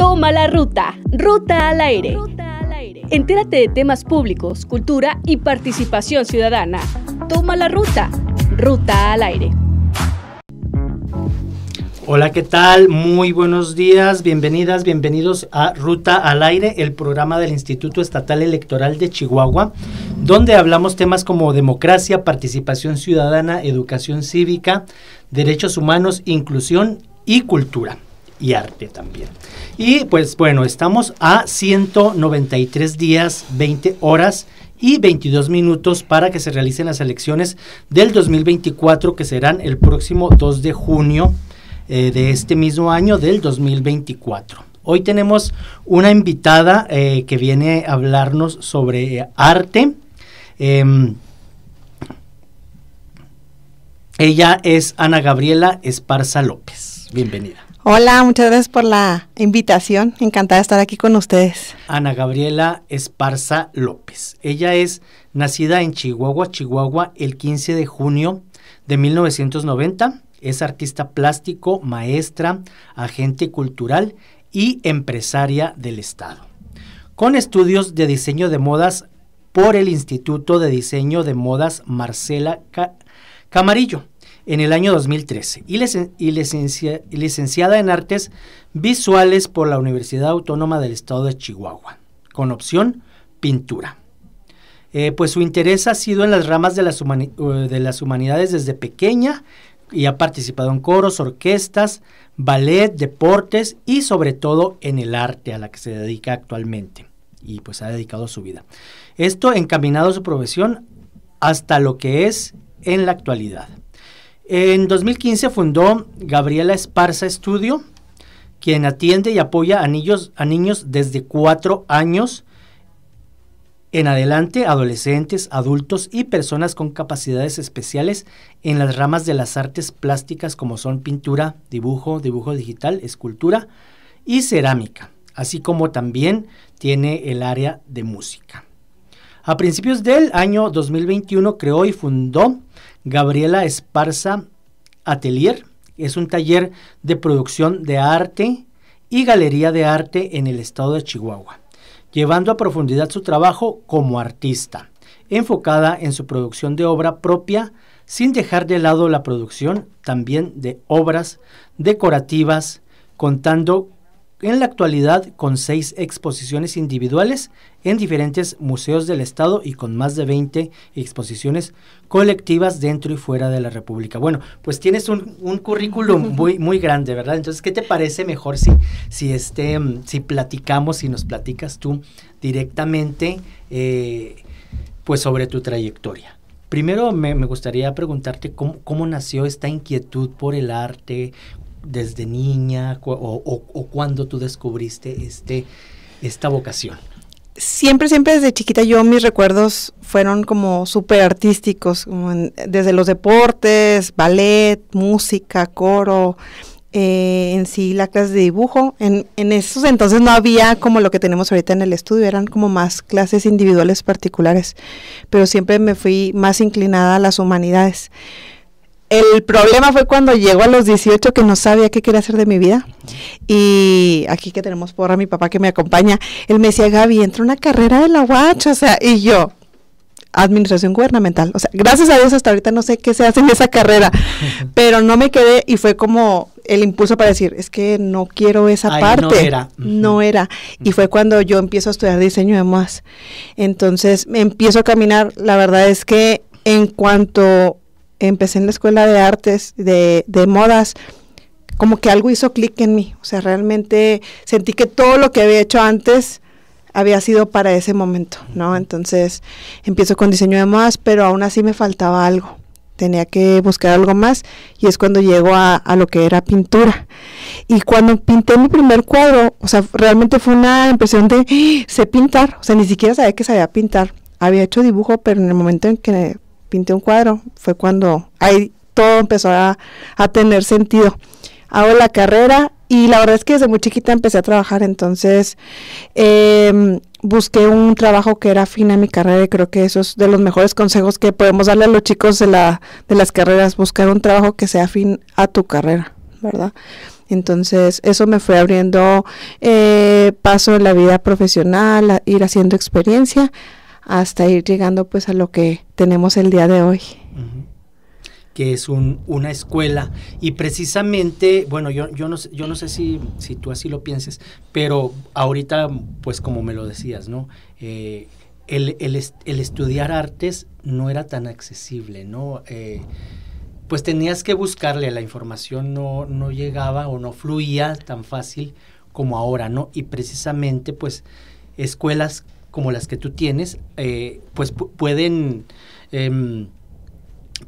Toma la ruta, ruta al aire. Entérate de temas públicos, cultura y participación ciudadana. Toma la ruta, ruta al aire. Hola, ¿qué tal? Muy buenos días, bienvenidas, bienvenidos a Ruta al Aire, el programa del Instituto Estatal Electoral de Chihuahua, donde hablamos temas como democracia, participación ciudadana, educación cívica, derechos humanos, inclusión y cultura y arte también. Y pues bueno, estamos a 193 días, 20 horas y 22 minutos para que se realicen las elecciones del 2024 que serán el próximo 2 de junio eh, de este mismo año del 2024. Hoy tenemos una invitada eh, que viene a hablarnos sobre eh, arte. Em, ella es Ana Gabriela Esparza López. Bienvenida. Hola, muchas gracias por la invitación. Encantada de estar aquí con ustedes. Ana Gabriela Esparza López. Ella es nacida en Chihuahua, Chihuahua, el 15 de junio de 1990. Es artista plástico, maestra, agente cultural y empresaria del Estado. Con estudios de diseño de modas por el Instituto de Diseño de Modas Marcela Camarillo en el año 2013 y, licenciada en Artes Visuales por la Universidad Autónoma del Estado de Chihuahua, con opción pintura. Eh, pues su interés ha sido en las ramas de las, eh, de las humanidades desde pequeña y ha participado en coros, orquestas, ballet, deportes y sobre todo en el arte a la que se dedica actualmente y pues ha dedicado su vida. Esto encaminado su profesión hasta lo que es en la actualidad. En 2015 fundó Gabriela Esparza Estudio, quien atiende y apoya a niños, a niños desde 4 años en adelante, adolescentes, adultos y personas con capacidades especiales en las ramas de las artes plásticas como son pintura, dibujo, dibujo digital, escultura y cerámica, así como también tiene el área de música. A principios del año 2021 creó y fundó Gabriela Esparza Atelier. Es un taller de producción de arte y galería de arte en el estado de Chihuahua, llevando a profundidad su trabajo como artista, enfocada en su producción de obra propia, sin dejar de lado la producción también de obras decorativas, contando en la actualidad con seis exposiciones individuales en diferentes museos del Estado y con más de 20 exposiciones colectivas dentro y fuera de la República. Bueno, pues tienes un, currículum muy, muy grande, ¿verdad? Entonces, ¿qué te parece mejor si, si, este, mm, si platicamos, si nos platicas tú directamente eh, pues sobre tu trayectoria? Primero me, gustaría preguntarte cómo, nació esta inquietud por el arte, desde niña o, cuando tú descubriste este, esta vocación? Siempre, siempre desde chiquita yo mis recuerdos fueron como súper artísticos, desde los deportes, ballet, música, coro, eh, en sí la clase de dibujo. En, en esos entonces no había como lo que tenemos ahorita en el estudio, eran como más clases individuales particulares, pero siempre me fui más inclinada a las humanidades. El problema fue cuando llegó a los 18 que no sabía qué quería hacer de mi vida. Y aquí que tenemos porra mi papá que me acompaña, él me decía, Gaby, entra una carrera de la UACH, o sea, y yo, administración gubernamental. O sea, gracias a Dios hasta ahorita no sé qué se hace en esa carrera, pero no me quedé y fue como el impulso para decir, es que no quiero esa parte. No era. No era. Y fue cuando yo empiezo a estudiar diseño de más. Entonces, empiezo a caminar, la verdad es que en cuanto empecé en la escuela de artes, de, de modas, como que algo hizo clic en mí. O sea, realmente sentí que todo lo que había hecho antes había sido para ese momento, ¿no? Entonces empiezo con diseño de modas, pero aún así me faltaba algo. Tenía que buscar algo más y es cuando llego a, lo que era pintura. Y cuando pinté mi primer cuadro, o sea, realmente fue una impresión de ¡Ah! sé pintar, o sea, ni siquiera sabía que sabía pintar. Había hecho dibujo, pero en el momento en que pinté un cuadro, fue cuando ahí todo empezó a, tener sentido. Hago la carrera y la verdad es que desde muy chiquita empecé a trabajar, entonces em, busqué un trabajo que era afín a mi carrera y creo que eso es de los mejores consejos que podemos darle a los chicos de, la, de las carreras, buscar un trabajo que sea afín a tu carrera, ¿verdad? Entonces eso me fue abriendo eh, paso en la vida profesional, ir haciendo experiencia hasta ir llegando pues a lo que tenemos el día de hoy. Que es una escuela. Y precisamente, bueno, yo, yo no, yo no sé si, si tú así lo pienses, pero ahorita, pues como me lo decías, ¿no? Eh, el, estudiar artes no era tan accesible, ¿no? Eh, pues tenías que buscarle, la información no, no llegaba o no fluía tan fácil como ahora, ¿no? Y precisamente, pues, escuelas como las que tú tienes, eh, pues pueden em,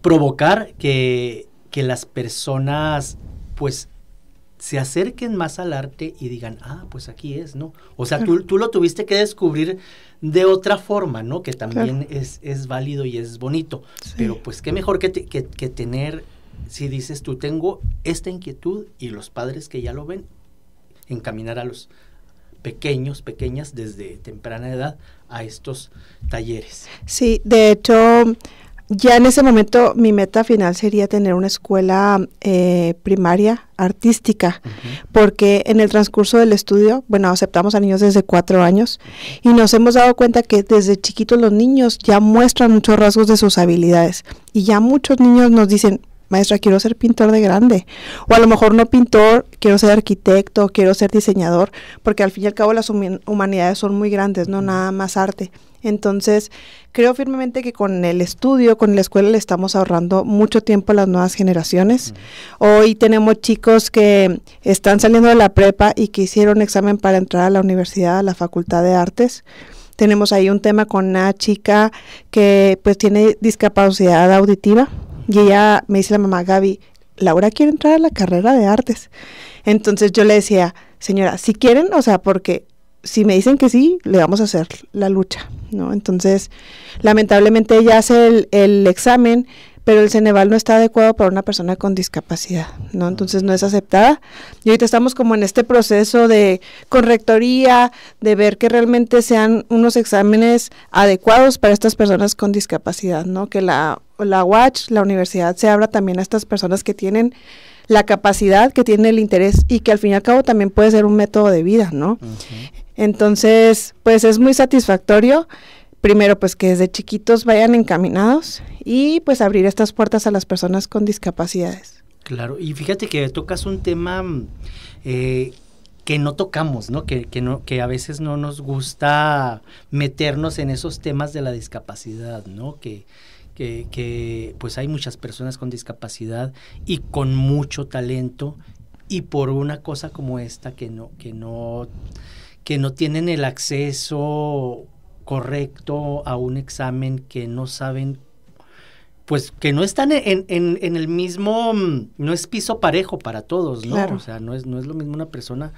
provocar que, las personas pues se acerquen más al arte y digan, ah, pues aquí es, ¿no? O sea, tú, tú, lo tuviste que descubrir de otra forma, ¿no? Que también es, válido y es bonito. Pero pues qué mejor que, que tener, si dices tú, tengo esta inquietud y los padres que ya lo ven, encaminar a los pequeños, pequeñas desde temprana edad a estos talleres. Sí, de hecho, ya en ese momento mi meta final sería tener una escuela eh, primaria artística, porque en el transcurso del estudio, bueno, aceptamos a niños desde cuatro años y nos hemos dado cuenta que desde chiquitos los niños ya muestran muchos rasgos de sus habilidades y ya muchos niños nos dicen, maestra, quiero ser pintor de grande. O a lo mejor no pintor, quiero ser arquitecto, quiero ser diseñador, porque al fin y al cabo las humanidades son muy grandes, no nada más arte. Entonces, creo firmemente que con el estudio, con la escuela, le estamos ahorrando mucho tiempo a las nuevas generaciones. Hoy tenemos chicos que están saliendo de la prepa y que hicieron examen para entrar a la universidad, a la facultad de artes. Tenemos ahí un tema con una chica que pues tiene discapacidad auditiva y ella me dice la mamá, Gaby, Laura quiere entrar a la carrera de artes. Entonces yo le decía, señora, si quieren, o sea, porque si me dicen que sí, le vamos a hacer la lucha, ¿no? Entonces, lamentablemente ella hace el, examen, pero el Ceneval no está adecuado para una persona con discapacidad, ¿no? Entonces no es aceptada. Y ahorita estamos como en este proceso de correctoría, de ver que realmente sean unos exámenes adecuados para estas personas con discapacidad, ¿no? Que la la UACH, la universidad, se abra también a estas personas que tienen la capacidad, que tienen el interés y que al fin y al cabo también puede ser un método de vida, ¿no? Entonces, pues es muy satisfactorio. Primero, pues que desde chiquitos vayan encaminados y pues abrir estas puertas a las personas con discapacidades. Claro, y fíjate que tocas un tema eh, que no tocamos, ¿no? Que, que, ¿no? que a veces no nos gusta meternos en esos temas de la discapacidad, ¿no? Que, que, pues hay muchas personas con discapacidad y con mucho talento y por una cosa como esta que no, que no, que no tienen el acceso correcto a un examen, que no saben pues que no están en, en, en, el mismo, no es piso parejo para todos, ¿no? O sea, no es, no es lo mismo una persona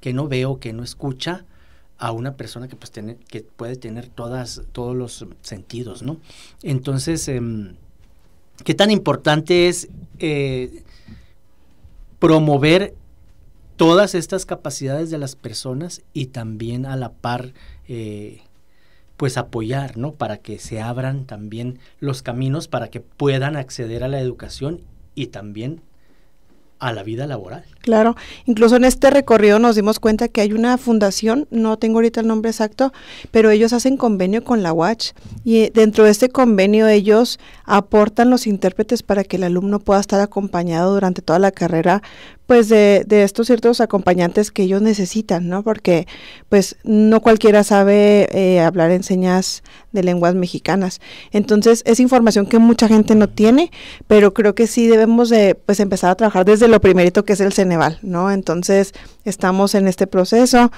que no veo, que no escucha, a una persona que, pues, que puede tener todas, todos los sentidos, ¿no? Entonces, em, ¿qué tan importante es eh, promover todas estas capacidades de las personas y también a la par, eh, pues apoyar, Para que se abran también los caminos para que puedan acceder a la educación y también a la vida laboral. Claro, incluso en este recorrido nos dimos cuenta que hay una fundación, no tengo ahorita el nombre exacto, pero ellos hacen convenio con la Watch y eh, dentro de este convenio ellos aportan los intérpretes para que el alumno pueda estar acompañado durante toda la carrera pues de, estos ciertos acompañantes que ellos necesitan, ¿no? Porque pues no cualquiera sabe eh, hablar en señas de lenguas mexicanas. Entonces es información que mucha gente no tiene, pero creo que sí debemos de pues empezar a trabajar desde lo primerito que es el Ceneval, ¿no? Entonces estamos en este proceso,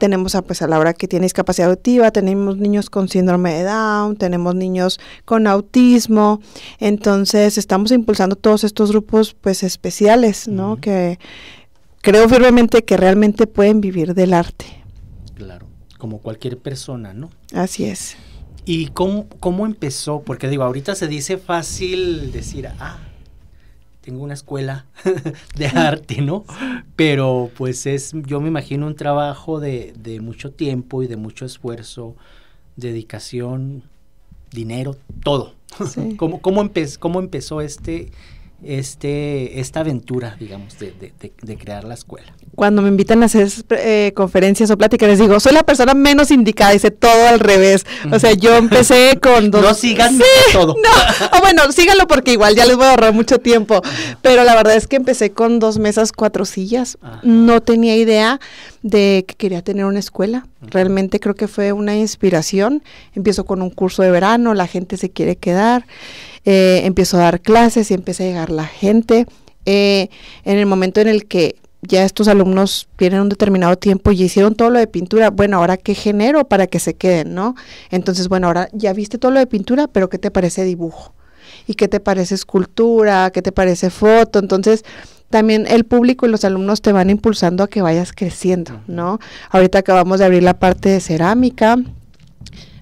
tenemos a, pues, a hora que tiene discapacidad auditiva, tenemos niños con síndrome de Down, tenemos niños con autismo, entonces estamos impulsando todos estos grupos pues especiales, ¿no? Que creo firmemente que realmente pueden vivir del arte. Claro, como cualquier persona, ¿no? Así es. ¿Y cómo, cómo empezó? Porque digo, ahorita se dice fácil decir, ah, tengo una escuela de arte, ¿no? Pero pues es, yo me imagino un trabajo de, mucho tiempo y de mucho esfuerzo, dedicación, dinero, todo. ¿Cómo, cómo empezó este, este, esta aventura, digamos, de, de, crear la escuela? Cuando me invitan a hacer eh, conferencias o pláticas, les digo, soy la persona menos indicada, hice todo al revés. O sea, yo empecé con dos... No sigan todo. No. O bueno, síganlo porque igual ya les voy a ahorrar mucho tiempo. Pero la verdad es que empecé con dos mesas, cuatro sillas. No tenía idea de que quería tener una escuela. Realmente creo que fue una inspiración. Empiezo con un curso de verano, la gente se quiere quedar. Eh, empiezo a dar clases y empieza a llegar la gente. Eh, en el momento en el que ya estos alumnos tienen un determinado tiempo y hicieron todo lo de pintura, bueno, ahora qué genero para que se queden, ¿no? Entonces, bueno, ahora ya viste todo lo de pintura, pero ¿qué te parece dibujo? ¿Y qué te parece escultura? ¿Qué te parece foto? Entonces, también el público y los alumnos te van impulsando a que vayas creciendo, ¿no? Ahorita acabamos de abrir la parte de cerámica.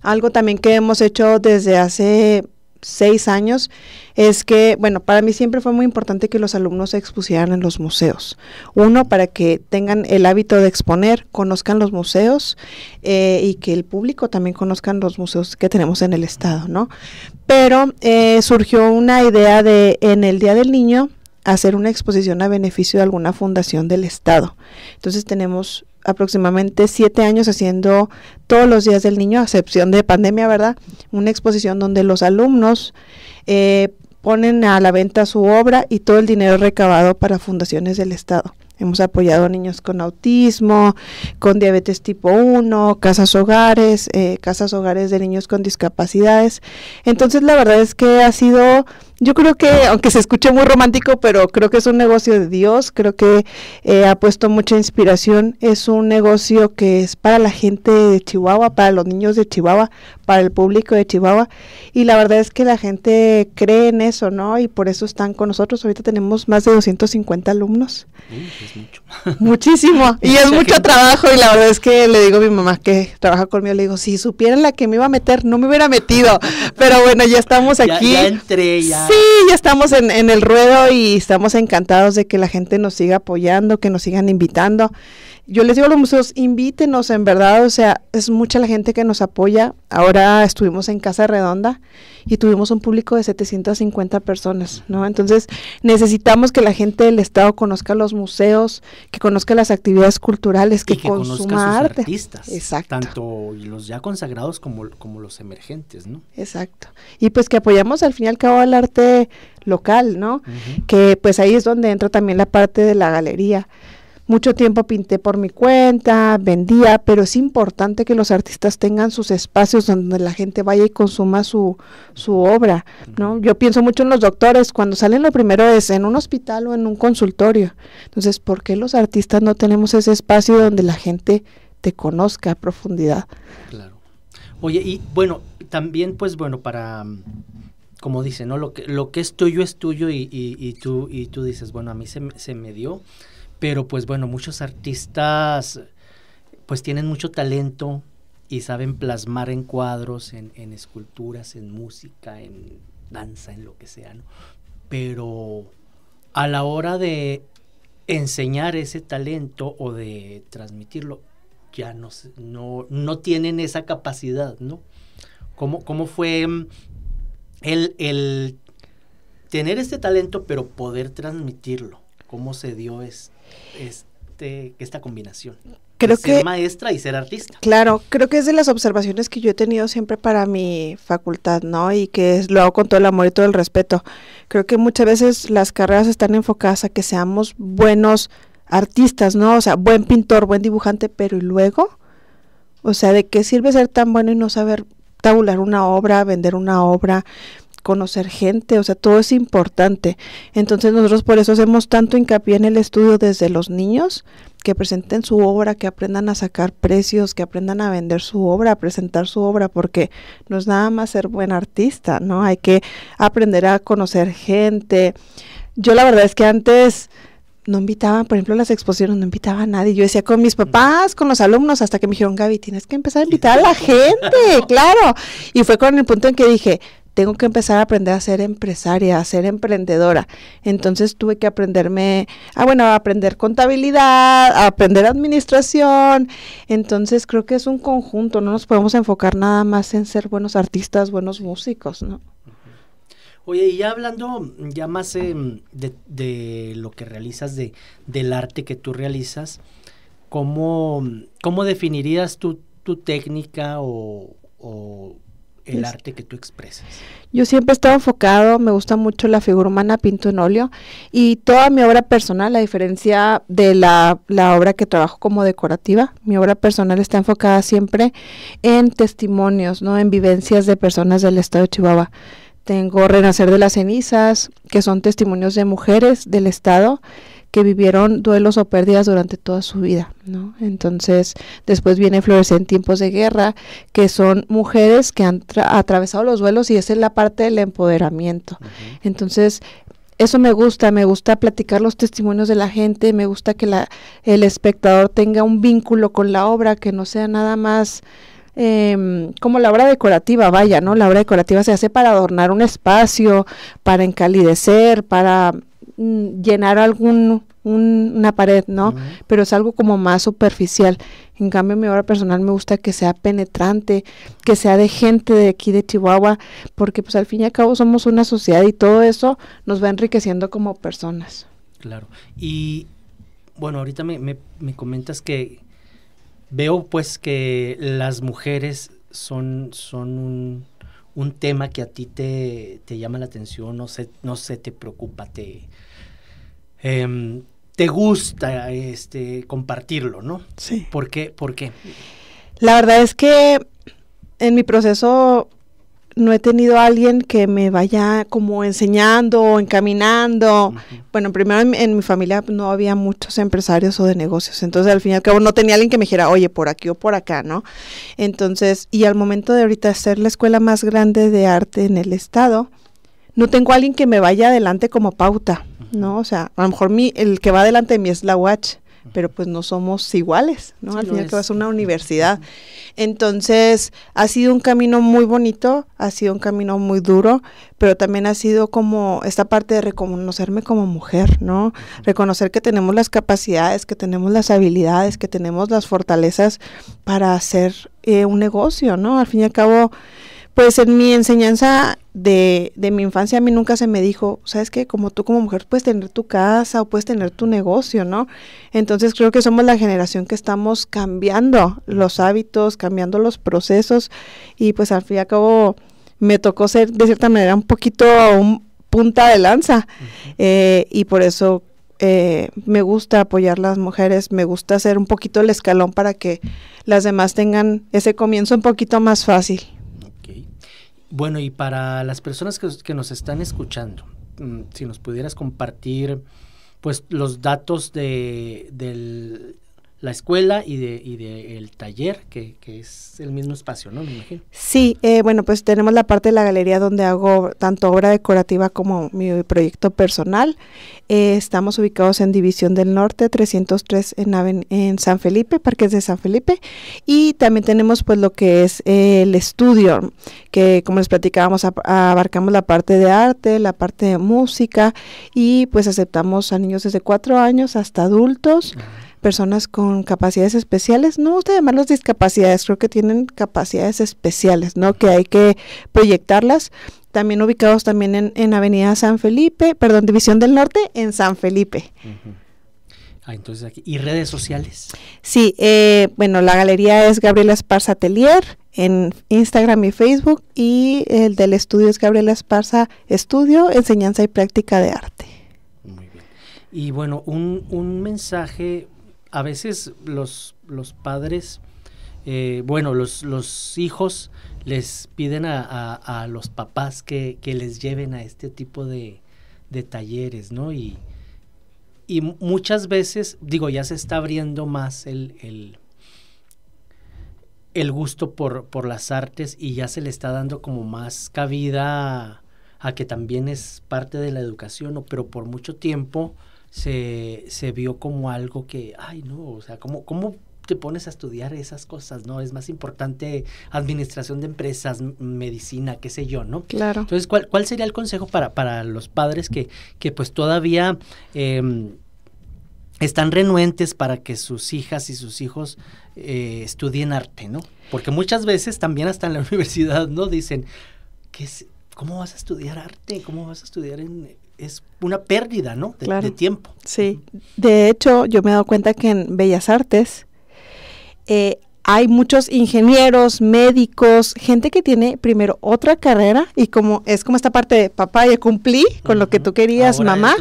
Algo también que hemos hecho desde hace seis años, es que, bueno, para mí siempre fue muy importante que los alumnos se expusieran en los museos. Uno, para que tengan el hábito de exponer, conozcan los museos eh, y que el público también conozcan los museos que tenemos en el estado, ¿no? Pero eh, surgió una idea de en el Día del Niño hacer una exposición a beneficio de alguna fundación del estado. Entonces tenemos aproximadamente siete años haciendo todos los días del niño, a excepción de pandemia, ¿verdad? Una exposición donde los alumnos eh, ponen a la venta su obra y todo el dinero recabado para fundaciones del Estado. Hemos apoyado a niños con autismo, con diabetes tipo 1, casas hogares, eh, casas hogares de niños con discapacidades. Entonces, la verdad es que ha sido yo creo que, aunque se escuche muy romántico, pero creo que es un negocio de Dios, creo que eh, ha puesto mucha inspiración, es un negocio que es para la gente de Chihuahua, para los niños de Chihuahua, para el público de Chihuahua, y la verdad es que la gente cree en eso, ¿no? Y por eso están con nosotros, ahorita tenemos más de 250 alumnos. Muchísimo, y es mucho trabajo, y la verdad es que le digo a mi mamá que trabaja conmigo, le digo, si supieran la que me iba a meter, no me hubiera metido, pero bueno, ya estamos aquí. ya ya Sí, ya estamos en, el ruedo y estamos encantados de que la gente nos siga apoyando, que nos sigan invitando. Yo les digo a los museos, invítenos en verdad, o sea, es mucha la gente que nos apoya. Ahora estuvimos en Casa Redonda y tuvimos un público de 750 personas, ¿no? Entonces necesitamos que la gente del Estado conozca los museos, que conozca las actividades culturales, que, conozca arte. artistas. Exacto. Tanto los ya consagrados como, como los emergentes, ¿no? Exacto. Y pues que apoyamos al fin y al cabo al arte local, ¿no? Que pues ahí es donde entra también la parte de la galería mucho tiempo pinté por mi cuenta, vendía, pero es importante que los artistas tengan sus espacios donde la gente vaya y consuma su, su obra, ¿no? Yo pienso mucho en los doctores, cuando salen lo primero es en un hospital o en un consultorio. Entonces, ¿por qué los artistas no tenemos ese espacio donde la gente te conozca a profundidad? Claro. Oye, y bueno, también pues bueno, para mm, como dice, ¿no? Lo que, lo que es tuyo es tuyo y, y, tú, y tú dices, bueno, a mí se, se me dio, pero pues bueno, muchos artistas pues tienen mucho talento y saben plasmar en cuadros, en, esculturas, en música, en danza, en lo que sea, ¿no? Pero a la hora de enseñar ese talento o de transmitirlo, ya no, no, tienen esa capacidad, ¿no? ¿Cómo, cómo fue mm, el, el, tener este talento, pero poder transmitirlo? ¿Cómo se dio esto? este, esta combinación. que, ser maestra y ser artista. Claro, creo que es de las observaciones que yo he tenido siempre para mi facultad, ¿no? Y que lo hago con todo el amor y todo el respeto. Creo que muchas veces las carreras están enfocadas a que seamos buenos artistas, ¿no? O sea, buen pintor, buen dibujante, pero ¿y luego? O sea, ¿de qué sirve ser tan bueno y no saber tabular una obra, vender una obra, conocer gente, o sea, todo es importante. Entonces nosotros por eso hacemos tanto hincapié en el estudio desde los niños, que presenten su obra, que aprendan a sacar precios, que aprendan a vender su obra, a presentar su obra, porque no es nada más ser buen artista, ¿no? Hay que aprender a conocer gente. Yo la verdad es que antes no invitaban, por ejemplo, las exposiciones no invitaba a nadie. Yo decía con mis papás, con los alumnos, hasta que me dijeron, Gaby, tienes que empezar a invitar a la gente, claro. Y fue con el punto en que dije, tengo que empezar a aprender a ser empresaria, a ser emprendedora. Entonces tuve que aprenderme, ah, bueno, a aprender contabilidad, a aprender administración. Entonces creo que es un conjunto, no nos podemos enfocar nada más en ser buenos artistas, buenos músicos, ¿no? Oye, y ya hablando mm, ya más em, de, lo que realizas, de, del arte que tú realizas, ¿cómo, mm, definirías tu, tu técnica o el arte que tú expresas? Yo siempre he estado enfocado, me gusta mucho la figura humana, pinto en óleo y toda mi obra personal, a diferencia de la, la obra que trabajo como decorativa, mi obra personal está enfocada siempre en testimonios, ¿no? en vivencias de personas del estado de Chihuahua. Tengo Renacer de las Cenizas, que son testimonios de mujeres del estado que vivieron duelos o pérdidas durante toda su vida, ¿no? Entonces, después viene Florecer en tiempos de guerra, que son mujeres que han atravesado los duelos y esa es la parte del empoderamiento. Entonces, eso me gusta, me gusta platicar los testimonios de la gente, me gusta que la, el espectador tenga un vínculo con la obra, que no sea nada más em, como la obra decorativa, vaya, ¿no? La obra decorativa se hace para adornar un espacio, para encalidecer, para Mm, llenar algún una pared, ¿no? Pero es algo como más superficial. En cambio, mi obra personal me gusta que sea penetrante, que sea de gente de aquí de Chihuahua, porque pues al fin y al cabo somos una sociedad y todo eso nos va enriqueciendo como personas. Claro. Y bueno, ahorita me, me, comentas que veo pues que las mujeres son, son un, tema que a ti te, te, llama la atención, no sé, no se te preocupa, te, Em, te gusta este, compartirlo, ¿no? Sí. ¿Por qué? ¿Por La verdad es que en mi proceso no he tenido a alguien que me vaya como enseñando o encaminando. Bueno, primero en, mi familia no había muchos empresarios o de negocios, entonces al fin y al cabo no tenía alguien que me dijera, oye, por aquí o por acá, ¿no? Entonces, y al momento de ahorita ser la escuela más grande de arte en el estado, no tengo alguien que me vaya adelante como pauta. ¿no? O sea, a lo mejor mi, el que va delante de mí es la watch, pero pues no somos iguales, ¿no? al fin es. una universidad. Entonces, ha sido un camino muy bonito, ha sido un camino muy duro, pero también ha sido como esta parte de reconocerme como mujer, ¿no? Reconocer que tenemos las capacidades, que tenemos las habilidades, que tenemos las fortalezas para hacer eh, un negocio, ¿no? Al fin y al cabo pues en mi enseñanza de, de, mi infancia a mí nunca se me dijo, sabes qué? como tú como mujer puedes tener tu casa o puedes tener tu negocio, ¿no? Entonces creo que somos la generación que estamos cambiando los hábitos, cambiando los procesos y pues al fin y al cabo me tocó ser de cierta manera un poquito un punta de lanza eh, y por eso eh, me gusta apoyar las mujeres, me gusta hacer un poquito el escalón para que las demás tengan ese comienzo un poquito más fácil. Bueno, y para las personas que, nos están escuchando, mm, si nos pudieras compartir pues los datos de, del, la escuela y de, y de el taller, que, es el mismo espacio, ¿no? Me imagino. Sí, eh, bueno, pues tenemos la parte de la galería donde hago tanto obra decorativa como mi proyecto personal. Eh, estamos ubicados en División del Norte, 303 en, en San Felipe, Parques de San Felipe. Y también tenemos pues lo que es eh, el estudio, que como les platicábamos, abarcamos la parte de arte, la parte de música y pues aceptamos a niños desde cuatro años hasta adultos personas con capacidades especiales, no usted las discapacidades, creo que tienen capacidades especiales, ¿no? Que hay que proyectarlas. También ubicados también en, en Avenida San Felipe, perdón, División del Norte, en San Felipe. Ah, entonces ¿Y redes sociales? Sí, eh, bueno, la galería es Gabriela Esparza Atelier en Instagram y Facebook y el del estudio es Gabriela Esparza Estudio, Enseñanza y Práctica de Arte. Muy bien. Y bueno, un, un mensaje a veces los, padres, eh, bueno, los, hijos les piden a, los papás que, les lleven a este tipo de, talleres, ¿no? Y, muchas veces, digo, ya se está abriendo más el, gusto por, las artes y ya se le está dando como más cabida a, a que también es parte de la educación, ¿no? pero por mucho tiempo se, se vio como algo que, ay, no, o sea, ¿cómo, cómo te pones a estudiar esas cosas, ¿no? Es más importante administración de empresas, medicina, qué sé yo, ¿no? Claro. Entonces, ¿cuál, cuál sería el consejo para, para los padres que, que pues todavía em, están renuentes para que sus hijas y sus hijos eh, estudien arte, ¿no? Porque muchas veces también hasta en la universidad, ¿no? Dicen, es, ¿cómo vas a estudiar arte? ¿Cómo vas a estudiar en es una pérdida, ¿no? De, tiempo. Sí. De hecho, yo me he dado cuenta que en Bellas Artes eh, hay muchos ingenieros, médicos, gente que tiene primero otra carrera y como es como esta parte de papá, ya cumplí con lo que tú querías, mamá.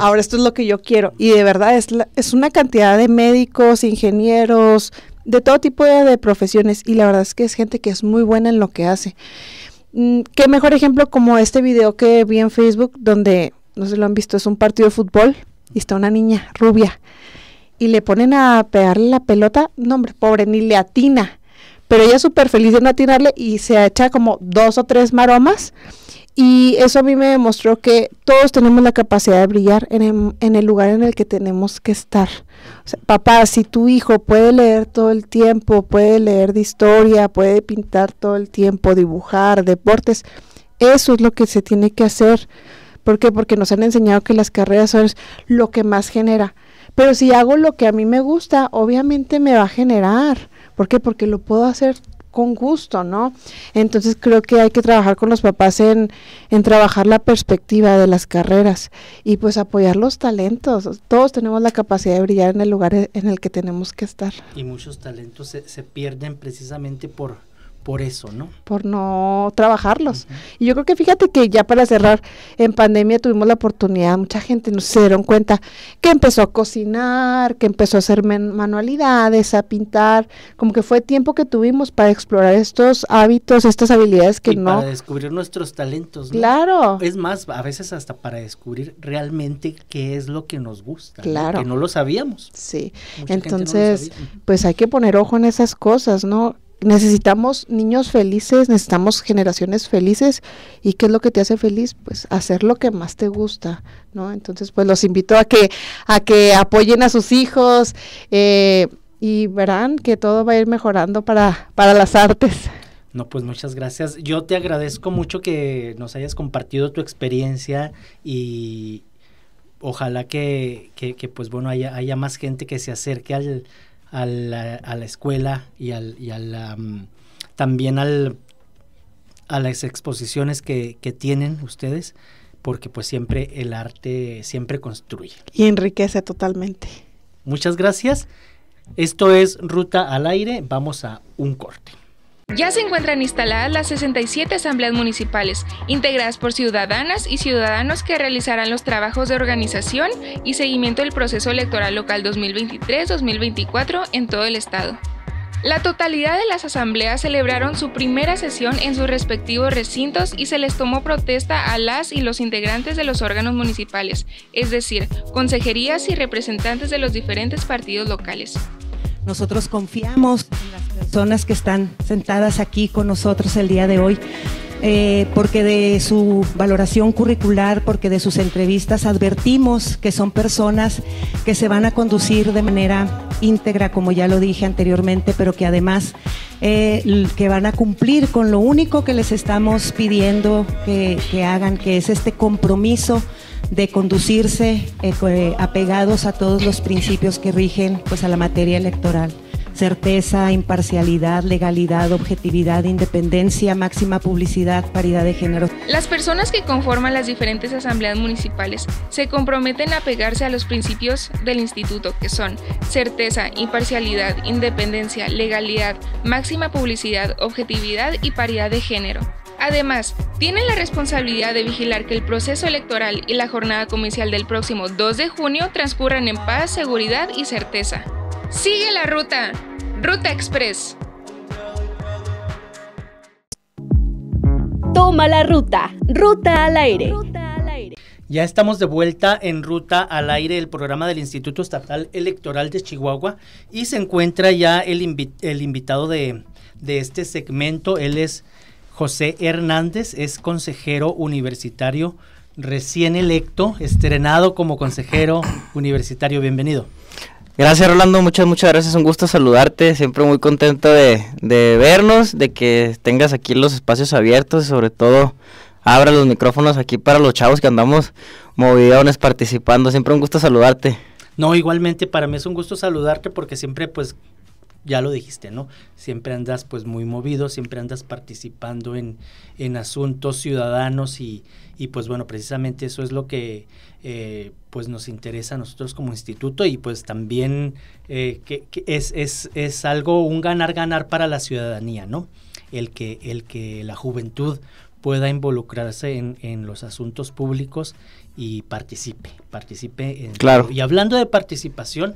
ahora esto es lo que yo quiero. Y de verdad es, es una cantidad de médicos, ingenieros, de todo tipo de profesiones. Y la verdad es que es gente que es muy buena en lo que hace. Mm, qué mejor ejemplo como este video que vi en Facebook donde, no sé lo han visto, es un partido de fútbol y está una niña rubia y le ponen a pegarle la pelota, no hombre, pobre, ni le atina, pero ella es súper feliz de no atinarle y se echa como dos o tres maromas y eso a mí me demostró que todos tenemos la capacidad de brillar en el, lugar en el que tenemos que estar. O sea, papá, si tu hijo puede leer todo el tiempo, puede leer de historia, puede pintar todo el tiempo, dibujar, deportes, eso es lo que se tiene que hacer. ¿Por qué? Porque nos han enseñado que las carreras son lo que más genera. Pero si hago lo que a mí me gusta, obviamente me va a generar. ¿Por qué? Porque lo puedo hacer con gusto, ¿no? Entonces creo que hay que trabajar con los papás en, trabajar la perspectiva de las carreras y pues apoyar los talentos. Todos tenemos la capacidad de brillar en el lugar e, en el que tenemos que estar. Y muchos talentos se, se pierden precisamente por por eso, ¿no? Por no trabajarlos. Y yo creo que fíjate que ya para cerrar, en pandemia tuvimos la oportunidad, mucha gente nos se dieron cuenta que empezó a cocinar, que empezó a hacer manualidades, a pintar, como que fue tiempo que tuvimos para explorar estos hábitos, estas habilidades que no... Para descubrir nuestros talentos. ¿no? Claro. Es más, a veces hasta para descubrir realmente qué es lo que nos gusta. Claro. Que no lo sabíamos. Sí. Entonces, pues hay que poner ojo en esas cosas, ¿no? necesitamos niños felices, necesitamos generaciones felices. ¿Y qué es lo que te hace feliz? Pues hacer lo que más te gusta, ¿no? Entonces, pues los invito a que, a que apoyen a sus hijos eh, y verán que todo va a ir mejorando para, para las artes. No, pues muchas gracias. Yo te agradezco mucho que nos hayas compartido tu experiencia y ojalá que, pues bueno, haya más gente que se acerque al, a la, escuela y, al, y la, mm, también al, a las exposiciones que, que tienen ustedes, porque pues siempre el arte siempre construye. Y enriquece totalmente. Muchas gracias. Esto es Ruta al Aire. Vamos a un corte. Ya se encuentran instaladas las 67 asambleas municipales, integradas por ciudadanas y ciudadanos que realizarán los trabajos de organización y seguimiento del proceso electoral local 2023-2024 en todo el estado. La totalidad de las asambleas celebraron su primera sesión en sus respectivos recintos y se les tomó protesta a las y los integrantes de los órganos municipales, es decir, consejerías y representantes de los diferentes partidos locales. Nosotros confiamos en las personas que están sentadas aquí con nosotros el día de hoy, eh, porque de su valoración curricular, porque de sus entrevistas advertimos que son personas que se van a conducir de manera íntegra, como ya lo dije anteriormente, pero que además eh, que van a cumplir con lo único que les estamos pidiendo que hagan, que es este compromiso de conducirse eh, pues, apegados a todos los principios que rigen pues, a la materia electoral. Certeza, imparcialidad, legalidad, objetividad, independencia, máxima publicidad, paridad de género. Las personas que conforman las diferentes asambleas municipales se comprometen a apegarse a los principios del instituto, que son certeza, imparcialidad, independencia, legalidad, máxima publicidad, objetividad y paridad de género. Además, tienen la responsabilidad de vigilar que el proceso electoral y la jornada comercial del próximo 2 de junio transcurran en paz, seguridad y certeza. Sigue la ruta. Ruta Express. Toma la ruta. Ruta al aire. Ya estamos de vuelta en Ruta al Aire, el programa del Instituto Estatal Electoral de Chihuahua, y se encuentra ya el, invitado de, de este segmento. Él es José Hernández es consejero universitario recién electo, estrenado como consejero universitario. Bienvenido. Gracias Rolando, muchas, muchas gracias, un gusto saludarte, siempre muy contento de, vernos, de que tengas aquí los espacios abiertos sobre todo abra los micrófonos aquí para los chavos que andamos movidones participando, siempre un gusto saludarte. No, igualmente para mí es un gusto saludarte porque siempre pues ya lo dijiste, ¿no? Siempre andas pues muy movido, siempre andas participando en, asuntos ciudadanos y, pues bueno, precisamente eso es lo que eh, pues nos interesa a nosotros como instituto y pues también eh, que, es, es, algo, un ganar-ganar para la ciudadanía, ¿no? El que, el que la juventud pueda involucrarse en, en los asuntos públicos y participe, participe. En, claro. Y hablando de participación,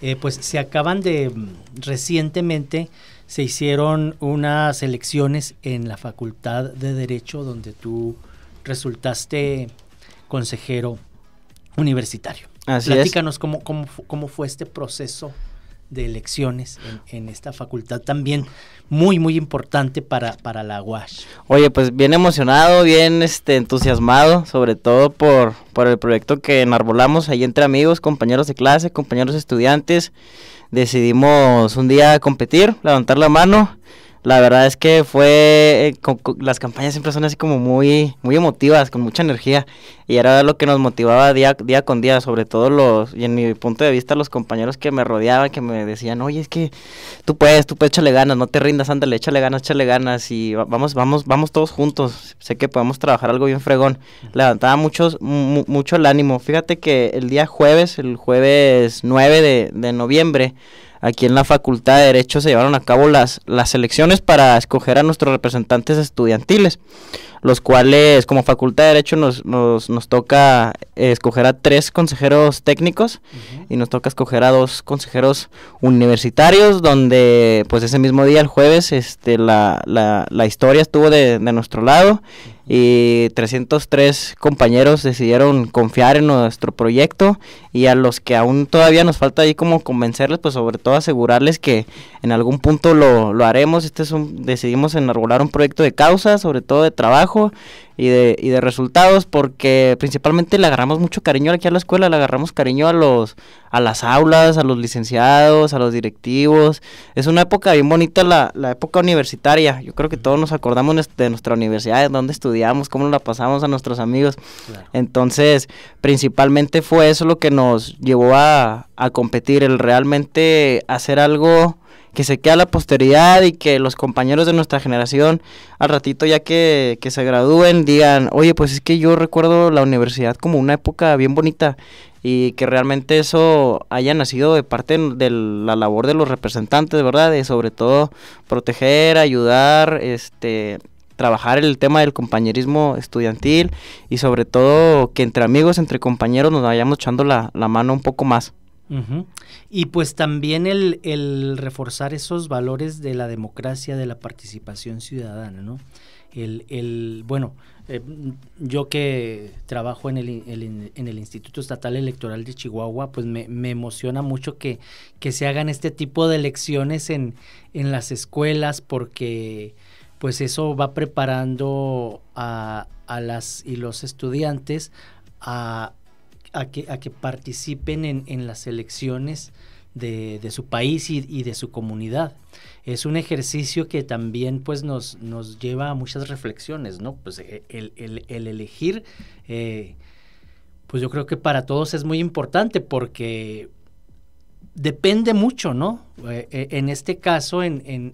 eh, pues se acaban de mm, recientemente se hicieron unas elecciones en la Facultad de Derecho donde tú resultaste consejero universitario. Así Platícanos es. Cómo, cómo fue este proceso de lecciones en, esta facultad también muy muy importante para, para la UASH. Oye, pues bien emocionado, bien este entusiasmado, sobre todo por, por el proyecto que enarbolamos ahí entre amigos, compañeros de clase, compañeros estudiantes. Decidimos un día competir, levantar la mano la verdad es que fue, eh, las campañas siempre son así como muy, muy emotivas, con mucha energía, y era lo que nos motivaba día, día con día, sobre todo los, y en mi punto de vista, los compañeros que me rodeaban, que me decían, oye, es que tú puedes, tú puedes, échale ganas, no te rindas, ándale, échale ganas, échale ganas, y vamos, vamos, vamos todos juntos, sé que podemos trabajar algo bien fregón, levantaba muchos, mucho el ánimo, fíjate que el día jueves, el jueves 9 de, de noviembre, aquí en la Facultad de Derecho se llevaron a cabo las, las elecciones para escoger a nuestros representantes estudiantiles, los cuales como Facultad de Derecho nos, nos, nos toca eh, escoger a tres consejeros técnicos y nos toca escoger a dos consejeros universitarios, donde pues ese mismo día, el jueves, este, la, la, la historia estuvo de, nuestro lado y 303 compañeros decidieron confiar en nuestro proyecto y a los que aún todavía nos falta ahí como convencerles, pues sobre todo asegurarles que en algún punto lo, lo haremos. Este es un, decidimos enarbolar un proyecto de causa, sobre todo de trabajo y de, y de resultados, porque principalmente le agarramos mucho cariño aquí a la escuela, le agarramos cariño a los a las aulas, a los licenciados, a los directivos. Es una época bien bonita la, la época universitaria. Yo creo que todos nos acordamos de nuestra universidad, de dónde estudiamos digamos, cómo la pasamos a nuestros amigos. Entonces, principalmente fue eso lo que nos llevó a, a competir, el realmente hacer algo que se quede a la posteridad y que los compañeros de nuestra generación al ratito ya que, que, se gradúen digan, oye, pues es que yo recuerdo la universidad como una época bien bonita y que realmente eso haya nacido de parte de la labor de los representantes, ¿verdad? De sobre todo proteger, ayudar, este trabajar el tema del compañerismo estudiantil y sobre todo que entre amigos, entre compañeros nos vayamos echando la, la mano un poco más. Y pues también el, el, reforzar esos valores de la democracia, de la participación ciudadana, ¿no? El, el bueno, eh, yo que trabajo en el, en el Instituto Estatal Electoral de Chihuahua, pues me, emociona mucho que, que, se hagan este tipo de elecciones en, en las escuelas porque pues eso va preparando a, las y los estudiantes a, que, participen en, en las elecciones de, de, su país y, de su comunidad. Es un ejercicio que también pues nos, nos lleva a muchas reflexiones, ¿no? Pues e, el, elegir, eh, pues yo creo que para todos es muy importante porque depende mucho, ¿no? Eh, eh, en este caso, en,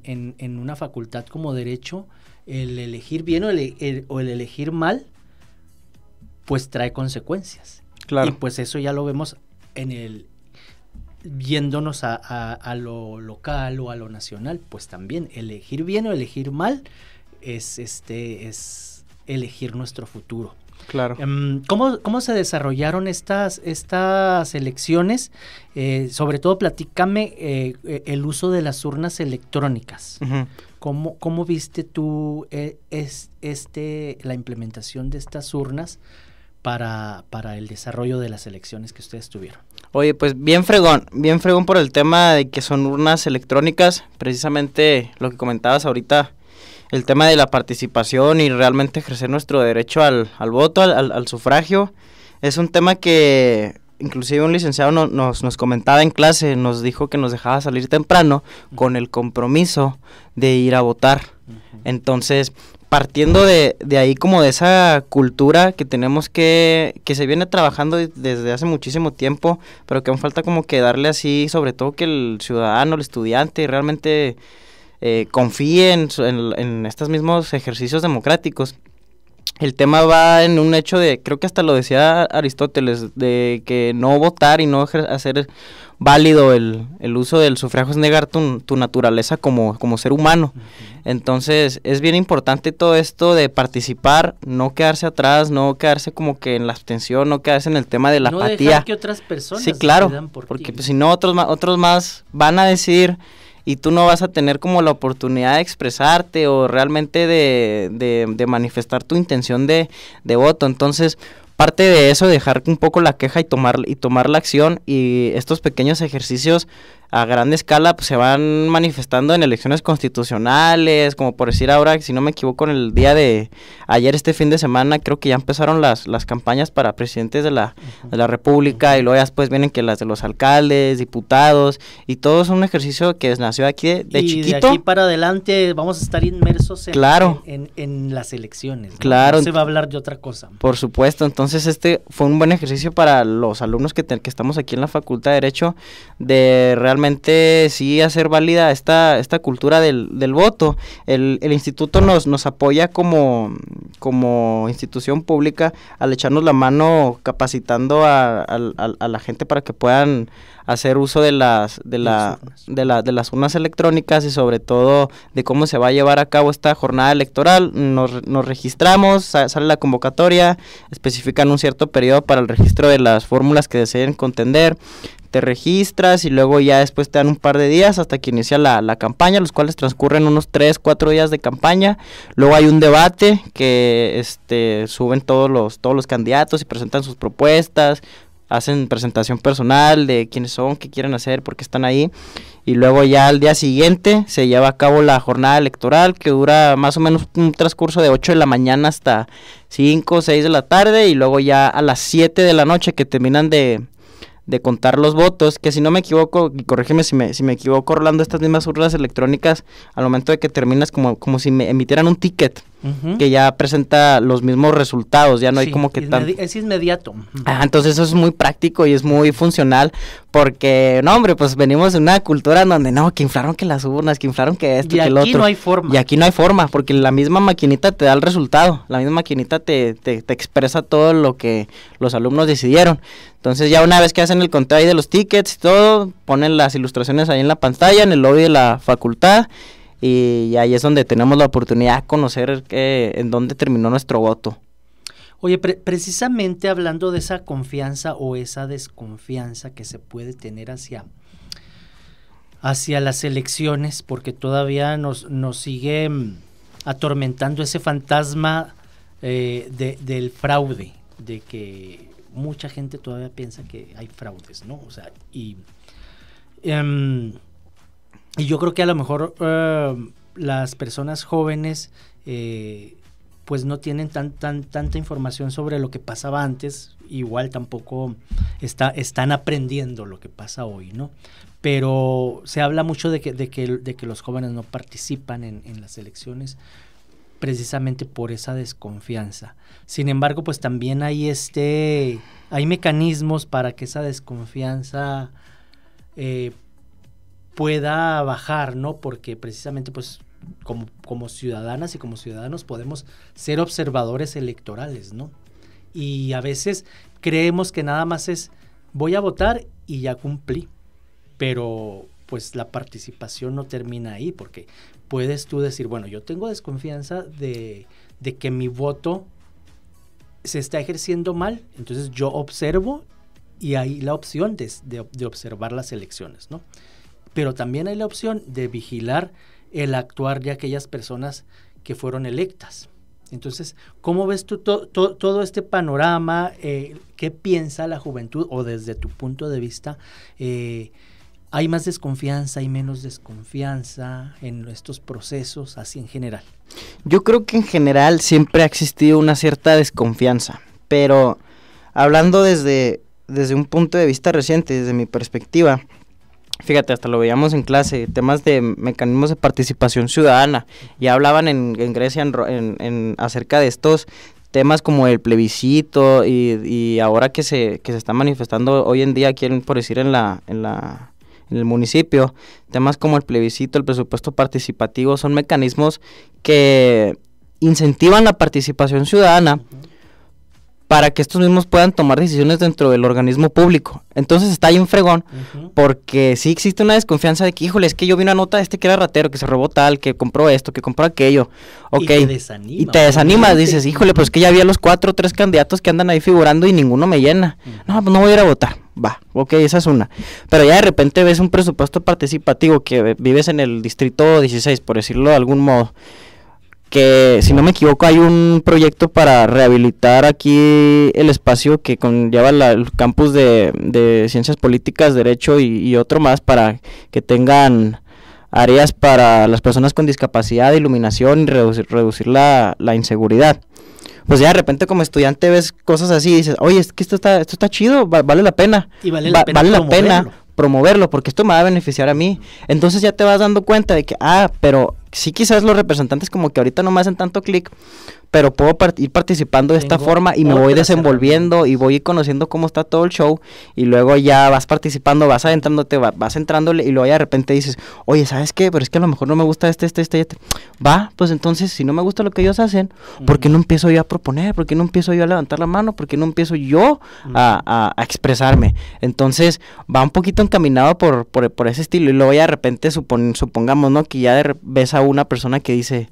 una facultad como derecho, el elegir bien o el, o el elegir mal, pues trae consecuencias. Claro. Y pues eso ya lo vemos en el viéndonos a, a, lo local o a lo nacional, pues también elegir bien o elegir mal es este es elegir nuestro futuro. Claro. Em, ¿Cómo, se desarrollaron estas, estas elecciones? Eh, sobre todo, platícame eh, eh, el uso de las urnas electrónicas. ¿Cómo, viste tú es, este, la implementación de estas urnas para, para el desarrollo de las elecciones que ustedes tuvieron? Oye, pues bien fregón, bien fregón por el tema de que son urnas electrónicas, precisamente lo que comentabas ahorita el tema de la participación y realmente ejercer nuestro derecho al, voto, al, sufragio. Es un tema que inclusive un licenciado nos, nos comentaba en clase, nos dijo que nos dejaba salir temprano con el compromiso de ir a votar. Entonces, partiendo de, de, ahí como de esa cultura que tenemos que, que se viene trabajando desde hace muchísimo tiempo, pero que aún falta como que darle así, sobre todo que el ciudadano, el estudiante, realmente eh, confíe en, en, estos mismos ejercicios democráticos el tema va en un hecho de, creo que hasta lo decía Aristóteles, de que no votar y no hacer válido el, uso del sufragio es negar tu, naturaleza como, como, ser humano. Entonces es bien importante todo esto de participar, no quedarse atrás, no quedarse como que en la abstención, no quedarse en el tema de la no que otras personas sí, claro, porque pues, si no otros, otros más van a decir y tú no vas a tener como la oportunidad de expresarte o realmente de, de, manifestar tu intención de, de voto. Entonces, parte de eso, dejar un poco la queja y tomar, y tomar la acción y estos pequeños ejercicios a gran escala pues, se van manifestando en elecciones constitucionales, como por decir ahora, si no me equivoco, en el día de ayer, este fin de semana, creo que ya empezaron las, las campañas para presidentes de la, República y luego ya después vienen que las de los alcaldes, diputados y todo es un ejercicio que nació aquí de, chiquito y De aquí para adelante vamos a estar inmersos en, en, las elecciones. ¿no? Claro. se va a hablar de otra cosa. Por supuesto, entonces este fue un buen ejercicio para los alumnos que, que estamos aquí en la Facultad de Derecho de Real realmente sí hacer válida esta, esta cultura del, del voto. El, el, instituto nos, nos apoya como, como institución pública al echarnos la mano capacitando a, la gente para que puedan hacer uso de las, de, la, de, la, de las urnas electrónicas y sobre todo de cómo se va a llevar a cabo esta jornada electoral. Nos, nos registramos, sale la convocatoria, especifican un cierto periodo para el registro de las fórmulas que deseen contender, te registras y luego ya después te dan un par de días hasta que inicia la, campaña, los cuales transcurren unos 3, 4 días de campaña. Luego hay un debate que este, suben todos los, todos los candidatos y presentan sus propuestas, hacen presentación personal de quiénes son, qué quieren hacer, por qué están ahí. Y luego ya al día siguiente se lleva a cabo la jornada electoral que dura más o menos un transcurso de 8 de la mañana hasta 5 o 6 de la tarde y luego ya a las 7 de la noche que terminan de de contar los votos, que si no me equivoco, y corrígeme si me, si me equivoco, Orlando, estas mismas urnas electrónicas, al momento de que terminas, como, como si me emitieran un ticket, que ya presenta los mismos resultados, ya no hay como que tan... Es inmediato. Ah, entonces eso es muy práctico y es muy funcional, porque, no hombre, pues venimos de una cultura donde, no, que inflaron que las urnas, que inflaron que esto, y que el otro. Y aquí no hay forma. Y aquí no hay forma, porque la misma maquinita te da el resultado, la misma maquinita te, te, te expresa todo lo que los alumnos decidieron. Entonces ya una vez que hacen el conteo de los tickets y todo, ponen las ilustraciones ahí en la pantalla, en el lobby de la facultad y ahí es donde tenemos la oportunidad de conocer en dónde terminó nuestro voto. Oye, precisamente hablando de esa confianza o esa desconfianza que se puede tener hacia, hacia las elecciones, porque todavía nos, nos sigue mm, atormentando ese fantasma eh, del fraude, de que mucha gente todavía piensa que hay fraudes, ¿no? O sea, y, em, y yo creo que a lo mejor em, las personas jóvenes eh, pues no tienen tan, tan, tanta información sobre lo que pasaba antes, igual tampoco están aprendiendo lo que pasa hoy, ¿no? Pero se habla mucho de que, de que, de que los jóvenes no participan en, en las elecciones precisamente por esa desconfianza. Sin embargo, pues también hay este, hay mecanismos para que esa desconfianza eh, pueda bajar, ¿no? Porque precisamente, pues, como, como ciudadanas y como ciudadanos podemos ser observadores electorales, ¿no? Y a veces creemos que nada más es, voy a votar y ya cumplí, pero pues la participación no termina ahí, porque puedes tú decir, bueno, yo tengo desconfianza de, de que mi voto se está ejerciendo mal, entonces yo observo y hay la opción de, de, observar las elecciones, ¿no? Pero también hay la opción de vigilar el actuar de aquellas personas que fueron electas. Entonces, ¿cómo ves tú todo este panorama? Eh, ¿Qué piensa la juventud o desde tu punto de vista? Eh, hay más desconfianza, y menos desconfianza en estos procesos, así en general? Yo creo que en general siempre ha existido una cierta desconfianza, pero hablando desde, desde un punto de vista reciente, desde mi perspectiva, fíjate, hasta lo veíamos en clase, temas de mecanismos de participación ciudadana, ya hablaban en, Grecia en, acerca de estos temas como el plebiscito y, ahora que se, que se está manifestando hoy en día, quieren por decir en la... En la en el municipio. Temas como el plebiscito, el presupuesto participativo son mecanismos que incentivan la participación ciudadana para que estos mismos puedan tomar decisiones dentro del organismo público. Entonces está ahí un fregón, porque sí existe una desconfianza de que, híjole, es que yo vi una nota de este que era ratero, que se robó tal, que compró esto, que compró aquello. Okay. Y te desanima. Y te desanimas, dices, híjole, pues que ya había los cuatro o tres candidatos que andan ahí figurando y ninguno me llena. No, pues no voy a ir a votar. Va, ok, esa es una. Pero ya de repente ves un presupuesto participativo que vives en el distrito 16, por decirlo de algún modo que si no me equivoco hay un proyecto para rehabilitar aquí el espacio que conlleva el campus de, ciencias políticas, derecho y, otro más para que tengan áreas para las personas con discapacidad, iluminación y reducir, reducir la, inseguridad pues ya de repente como estudiante ves cosas así y dices, oye, es que esto está, esto está chido, vale la pena. Y vale la, pena, pena promoverlo, porque esto me va a beneficiar a mí. Entonces ya te vas dando cuenta de que, ah, pero sí quizás los representantes como que ahorita no me hacen tanto clic, pero puedo ir participando de esta forma y me voy desenvolviendo y voy conociendo cómo está todo el show y luego ya vas participando, vas adentrándote, vas entrándole y luego ya de repente dices, oye, ¿sabes qué? Pero es que a lo mejor no me gusta este, este, este, este. Va, pues entonces si no me gusta lo que ellos hacen, ¿por qué no empiezo yo a proponer? ¿Por qué no empiezo yo a levantar la mano? ¿Por qué no empiezo yo a, expresarme? Entonces va un poquito encaminado por, ese estilo y luego ya de repente supongamos, ¿no? Que ya ves a una persona que dice,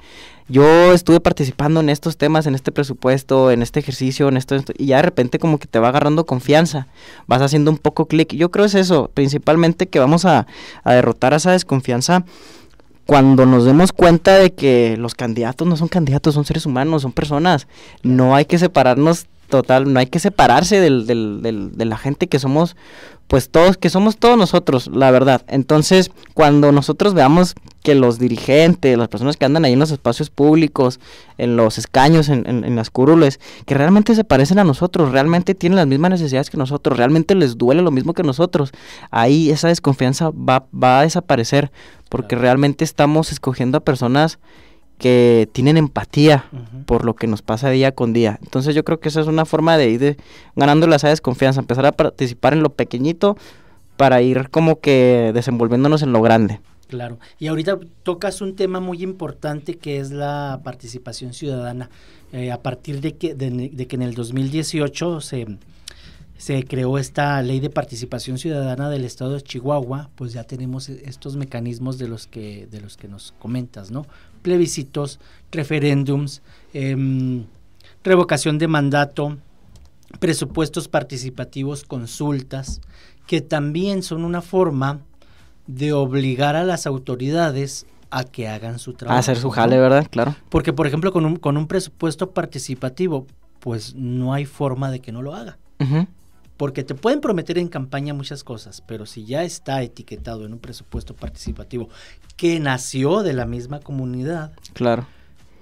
yo estuve participando en estos temas, en este presupuesto, en este ejercicio, en esto, y ya de repente como que te va agarrando confianza, vas haciendo un poco clic. Yo creo es eso, principalmente que vamos a, a derrotar esa desconfianza cuando nos demos cuenta de que los candidatos no son candidatos, son seres humanos, son personas. No hay que separarnos total, no hay que separarse del, del, de la gente que somos, pues todos, que somos todos nosotros, la verdad. Entonces, cuando nosotros veamos que los dirigentes, las personas que andan ahí en los espacios públicos, en los escaños, en, las curules, que realmente se parecen a nosotros, realmente tienen las mismas necesidades que nosotros, realmente les duele lo mismo que nosotros, ahí esa desconfianza va, va a desaparecer, porque realmente estamos escogiendo a personas que tienen empatía por lo que nos pasa día con día. Entonces yo creo que esa es una forma de ir ganando la desconfianza, empezar a participar en lo pequeñito para ir como que desenvolviéndonos en lo grande. Claro, y ahorita tocas un tema muy importante que es la participación ciudadana. Eh, a partir de que, que en el 2018 se, se creó esta ley de participación ciudadana del estado de Chihuahua, pues ya tenemos e-, estos mecanismos de los que, de los que nos comentas, ¿no? plebiscitos, referéndums, em, revocación de mandato, presupuestos participativos, consultas, que también son una forma de obligar a las autoridades a que hagan su trabajo. A hacer su jale, ¿verdad? Claro. Porque, por ejemplo, con un, con un presupuesto participativo, pues no hay forma de que no lo haga. Porque te pueden prometer en campaña muchas cosas, pero si ya está etiquetado en un presupuesto participativo que nació de la misma comunidad, claro.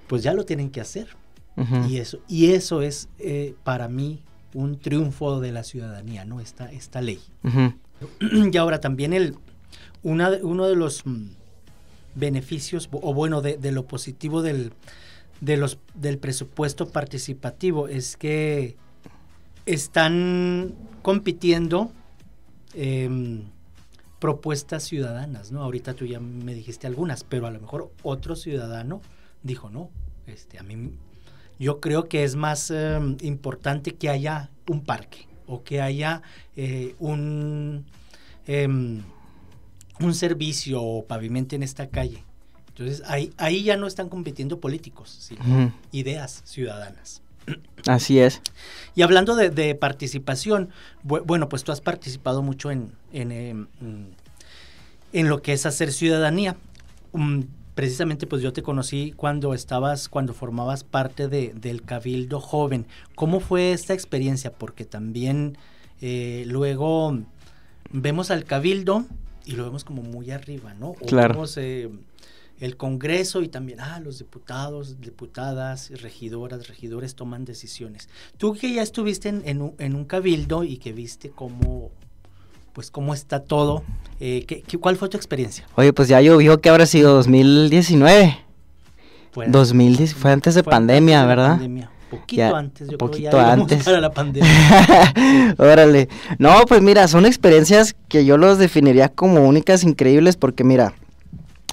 pues ya lo tienen que hacer. y, eso, y eso es eh, para mí un triunfo de la ciudadanía, ¿no? Esta, esta ley. Y ahora también el, una, uno de los mm, beneficios, o bueno, de, de lo positivo del, de los, del presupuesto participativo es que están compitiendo em, propuestas ciudadanas, ¿no? Ahorita tú ya me dijiste algunas, pero a lo mejor otro ciudadano dijo, no, este, a mí yo creo que es más em, importante que haya un parque o que haya eh, un, em, un servicio o pavimento en esta calle. Entonces ahí, ahí ya no están compitiendo políticos, sino ideas ciudadanas. Así es. Y hablando de, participación, bueno, pues tú has participado mucho en, en, em, mm, en, lo que es hacer ciudadanía. Mm, precisamente pues yo te conocí cuando estabas, cuando formabas parte del Cabildo Joven. ¿Cómo fue esta experiencia? Porque también eh, luego vemos al Cabildo y lo vemos como muy arriba, ¿no? O claro el Congreso y también ah, los diputados, diputadas, regidoras, regidores toman decisiones. Tú que ya estuviste en, un, cabildo y que viste cómo, pues cómo está todo, eh, cuál fue tu experiencia? Oye, pues ya yo llovió que habrá sido 2019. Fue, fue antes de pandemia, ¿verdad? Pandemia. Poquito antes, yo poquito antes. la pandemia. Órale. No, pues mira, son experiencias que yo los definiría como únicas, increíbles, porque mira,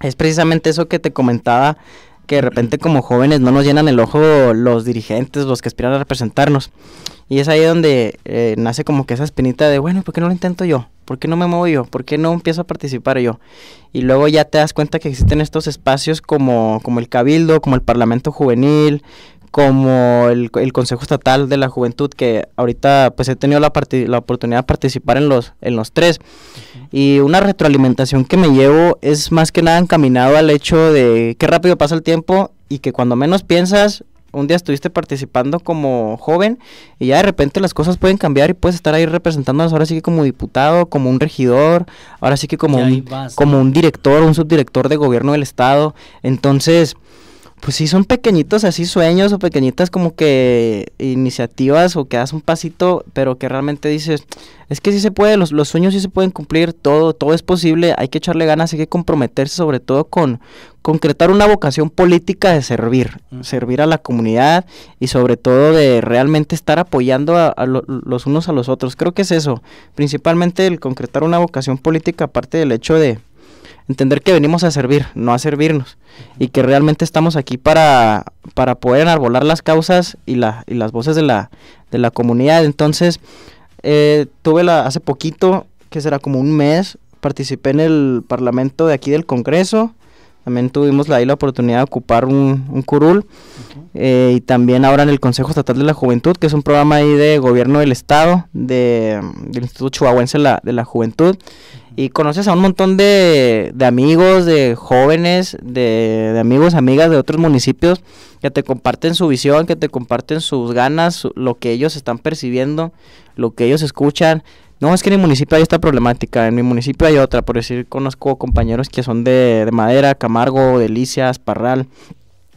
es precisamente eso que te comentaba, que de repente como jóvenes no nos llenan el ojo los dirigentes, los que aspiran a representarnos. Y es ahí donde eh, nace como que esa espinita de, bueno, ¿por qué no lo intento yo? ¿Por qué no me muevo yo? ¿Por qué no empiezo a participar yo? Y luego ya te das cuenta que existen estos espacios como, como el cabildo, como el parlamento juvenil, como el, el, Consejo Estatal de la Juventud, que ahorita pues he tenido la, la oportunidad de participar en los, en los tres. Y una retroalimentación que me llevo es más que nada encaminado al hecho de qué rápido pasa el tiempo y que cuando menos piensas, un día estuviste participando como joven y ya de repente las cosas pueden cambiar y puedes estar ahí representándonos ahora sí que como diputado, como un regidor, ahora sí que como, como un director, un subdirector de gobierno del estado. Entonces pues sí son pequeñitos así sueños o pequeñitas como que iniciativas o que das un pasito, pero que realmente dices, es que sí se puede, los, los sueños sí se pueden cumplir, todo, todo es posible, hay que echarle ganas, hay que comprometerse sobre todo con concretar una vocación política de servir, servir a la comunidad y sobre todo de realmente estar apoyando a, los unos a los otros. Creo que es eso, principalmente el concretar una vocación política aparte del hecho de entender que venimos a servir, no a servirnos, y que realmente estamos aquí para, para poder enarbolar las causas y, la, y las voces de la, de la comunidad. Entonces, eh, tuve la, hace poquito, que será como un mes, participé en el Parlamento de aquí del Congreso, también tuvimos ahí la oportunidad de ocupar un, curul, eh, y también ahora en el Consejo Estatal de la Juventud, que es un programa ahí de gobierno del Estado, de, del Instituto Chihuahuense la, de la Juventud y conoces a un montón de, de amigos, de jóvenes, de, amigos, amigas de otros municipios que te comparten su visión, que te comparten sus ganas, lo que ellos están percibiendo, lo que ellos escuchan. No, es que en mi municipio hay esta problemática, en mi municipio hay otra, por decir, conozco compañeros que son de, de Madera, Camargo, Delicias, Parral,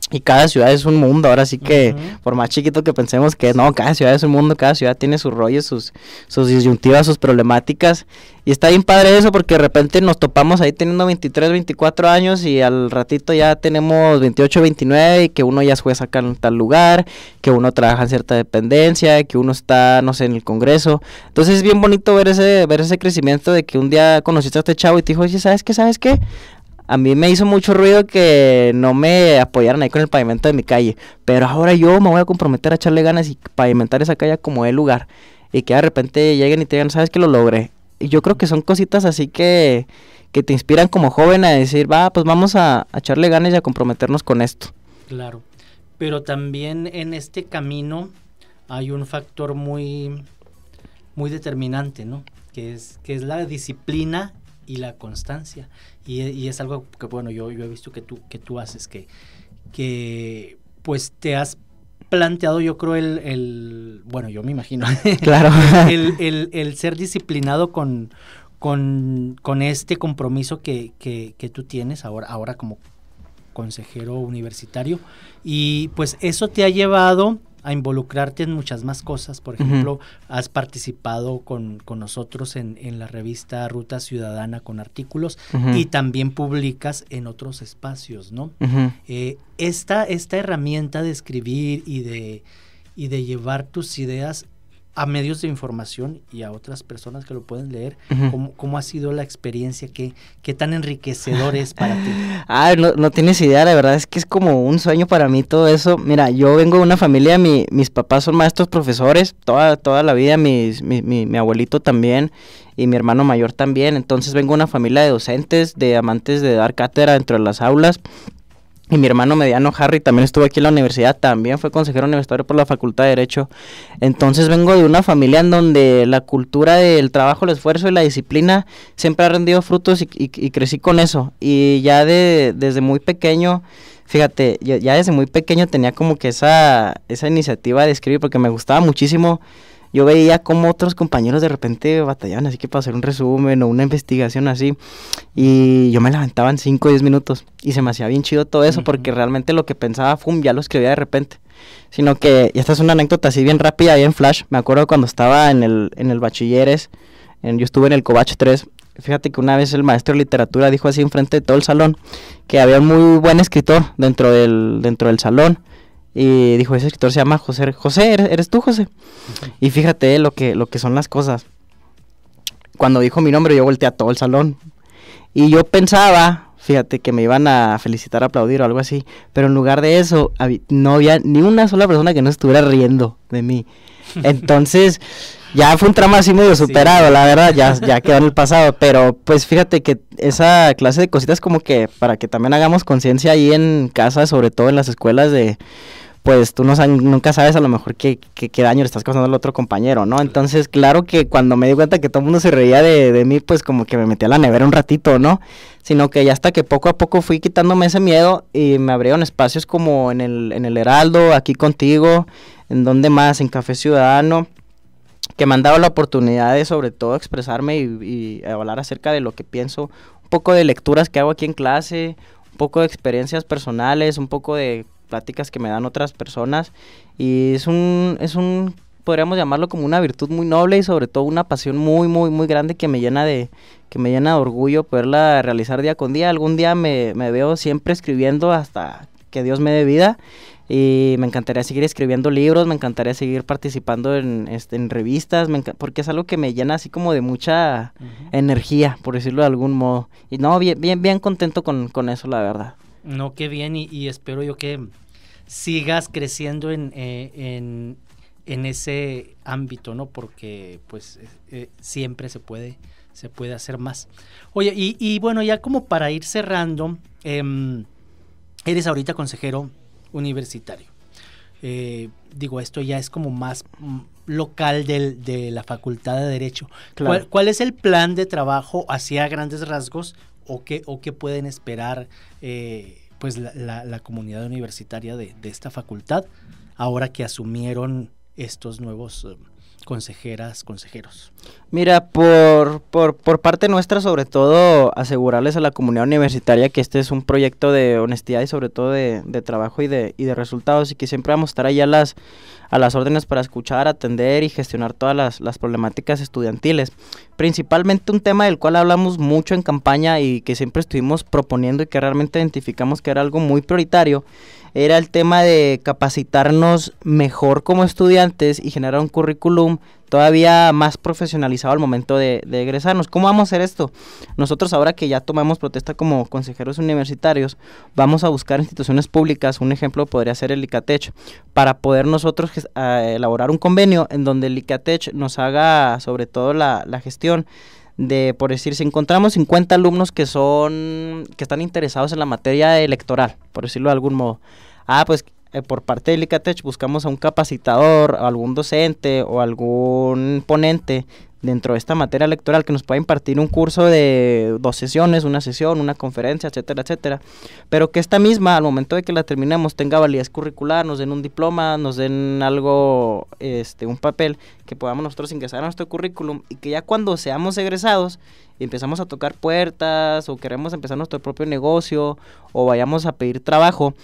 y cada ciudad es un mundo, ahora sí que por más chiquito que pensemos que no, cada ciudad es un mundo, cada ciudad tiene sus rollos, sus, sus disyuntivas, sus problemáticas. Y está bien padre eso porque de repente nos topamos ahí teniendo 23, 24 años y al ratito ya tenemos 28, 29 y que uno ya se juez acá en tal lugar, que uno trabaja en cierta dependencia, que uno está, no sé, en el Congreso. Entonces es bien bonito ver ese, ver ese crecimiento de que un día conociste a este chavo y te dijo, oye, ¿sabes qué? ¿Sabes qué? a mí me hizo mucho ruido que no me apoyaran ahí con el pavimento de mi calle. Pero ahora yo me voy a comprometer a echarle ganas y pavimentar esa calle como el lugar. Y que de repente lleguen y te digan, ¿sabes que lo logré? Y yo creo que son cositas así que, que te inspiran como joven a decir, va, pues vamos a, echarle ganas y a comprometernos con esto. Claro. Pero también en este camino hay un factor muy, muy determinante, ¿no? Que es, que es la disciplina y la constancia. Y, es algo que, bueno, yo, yo, he visto que tú, que tú haces, que, que pues te has planteado, yo creo, el, bueno, yo me imagino, claro. el, ser disciplinado con, con, este compromiso que, que, tú tienes ahora, ahora como consejero universitario. Y pues eso te ha llevado a involucrarte en muchas más cosas. Por ejemplo, has participado con, nosotros en, la revista Ruta Ciudadana con artículos y también publicas en otros espacios, ¿no? Eh, esta, esta herramienta de escribir y de, y de llevar tus ideas a medios de información y a otras personas que lo pueden leer, ¿cómo, ¿cómo, ha sido la experiencia? ¿Qué, qué tan enriquecedor es para ti? no, tienes idea, la verdad es que es como un sueño para mí todo eso. Mira, yo vengo de una familia, mis papás son maestros profesores, toda, toda la vida, mi, mi, mi, abuelito también y mi hermano mayor también, entonces vengo de una familia de docentes, de amantes de dar cátedra dentro de las aulas. Y mi hermano mediano Harry también estuvo aquí en la universidad, también fue consejero universitario por la Facultad de Derecho. Entonces vengo de una familia en donde la cultura del trabajo, el esfuerzo y la disciplina siempre ha rendido frutos y, y, crecí con eso. Y ya de, desde muy pequeño, fíjate, ya, desde muy pequeño tenía como que esa, esa iniciativa de escribir porque me gustaba muchísimo yo veía cómo otros compañeros de repente batallaban así que para hacer un resumen o una investigación así. Y yo me levantaba en 5 o 10 minutos. Y se me hacía bien chido todo eso porque realmente lo que pensaba, fum, ya lo escribía de repente. Sino que, y esta es una anécdota así bien rápida, bien flash. Me acuerdo cuando estaba en el, en el bachilleres, yo estuve en el Cobach 3. Fíjate que una vez el maestro de literatura dijo así enfrente de todo el salón que había un muy buen escritor dentro del, dentro del salón y dijo, ese escritor se llama José. José, eres, tú, José. Y fíjate lo que, lo que son las cosas. Cuando dijo mi nombre, yo volteé a todo el salón. Y yo pensaba, fíjate, que me iban a felicitar, aplaudir o algo así. Pero en lugar de eso, no había ni una sola persona que no estuviera riendo de mí. Entonces, ya fue un trama así medio superado, la verdad, ya, ya quedó en el pasado, pero pues fíjate que esa clase de cositas como que para que también hagamos conciencia ahí en casa, sobre todo en las escuelas de pues tú no nunca sabes a lo mejor qué, qué, daño le estás causando al otro compañero, ¿no? Entonces, claro que cuando me di cuenta que todo el mundo se reía de, mí, pues como que me metí a la nevera un ratito, ¿no? Sino que ya hasta que poco a poco fui quitándome ese miedo y me abrieron espacios como en el, en el Heraldo, aquí contigo, en donde más, en Café Ciudadano que me han dado la oportunidad de sobre todo expresarme y, hablar acerca de lo que pienso, un poco de lecturas que hago aquí en clase, un poco de experiencias personales, un poco de pláticas que me dan otras personas y es un, es un podríamos llamarlo como una virtud muy noble y sobre todo una pasión muy muy muy grande que me llena de que me llena de orgullo poderla realizar día con día algún día me, me veo siempre escribiendo hasta que Dios me dé vida y me encantaría seguir escribiendo libros, me encantaría seguir participando en, este, revistas, porque es algo que me llena así como de mucha energía, por decirlo de algún modo. Y no, bien, bien, bien contento con, eso, la verdad. No, qué bien, y, espero yo que sigas creciendo en, eh, ese ámbito, ¿no? Porque pues eh, eh, siempre se puede, se puede hacer más. Oye, y, y bueno, ya como para ir cerrando, em, eres ahorita consejero universitario. Eh, digo, esto ya es como más mm, local de la Facultad de Derecho. ¿Cuál, es el plan de trabajo hacia grandes rasgos o qué, o qué pueden esperar eh, pues la, comunidad universitaria de, esta facultad ahora que asumieron estos nuevos eh, consejeras, consejeros? Mira, por, parte nuestra, sobre todo, asegurarles a la comunidad universitaria que este es un proyecto de honestidad y sobre todo de, trabajo y de, resultados y que siempre vamos a estar ahí a las, a las órdenes para escuchar, atender y gestionar todas las, las problemáticas estudiantiles. Principalmente un tema del cual hablamos mucho en campaña y que siempre estuvimos proponiendo y que realmente identificamos que era algo muy prioritario era el tema de capacitarnos mejor como estudiantes y generar un currículum todavía más profesionalizado al momento de, egresarnos. ¿Cómo vamos a hacer esto? Nosotros ahora que ya tomamos protesta como consejeros universitarios, vamos a buscar instituciones públicas, un ejemplo podría ser el ICATECH, para poder nosotros elaborar un convenio en donde el ICATECH nos haga sobre todo la, la gestión de, por decir, si encontramos 50 alumnos que son, que están interesados en la materia electoral, por decirlo de algún modo. Ah, pues eh, por parte de Licatech buscamos a un capacitador, algún docente o algún ponente dentro de esta materia electoral que nos pueda impartir un curso de dos sesiones, una sesión, una conferencia, etcétera, etcétera. Pero que esta misma, al momento de que la terminemos, tenga validez curricular, nos den un diploma, nos den algo, este, un papel que podamos nosotros ingresar a nuestro currículum y que ya cuando seamos egresados y empezamos a tocar puertas o queremos empezar nuestro propio negocio o vayamos a pedir trabajo,